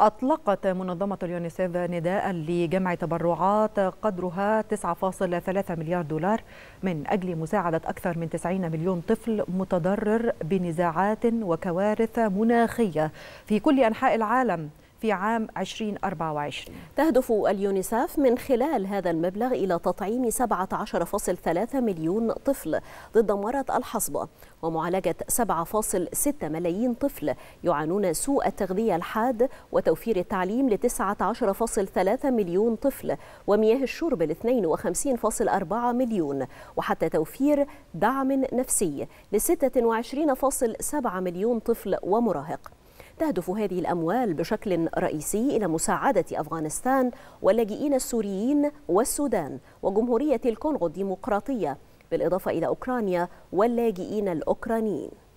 أطلقت منظمة اليونيسيف نداء لجمع تبرعات قدرها 9.3 مليار دولار من أجل مساعدة أكثر من 90 مليون طفل متضرر بنزاعات وكوارث مناخية في كل أنحاء العالم في عام 2024 تهدف اليونيسف من خلال هذا المبلغ إلى تطعيم 17.3 مليون طفل ضد مرض الحصبة ومعالجة 7.6 ملايين طفل يعانون سوء التغذية الحاد وتوفير التعليم ل 19.3 مليون طفل ومياه الشرب ل 52.4 مليون وحتى توفير دعم نفسي ل 26.7 مليون طفل ومراهق تهدف هذه الأموال بشكل رئيسي إلى مساعدة أفغانستان واللاجئين السوريين والسودان وجمهورية الكونغو الديمقراطية بالإضافة إلى أوكرانيا واللاجئين الأوكرانيين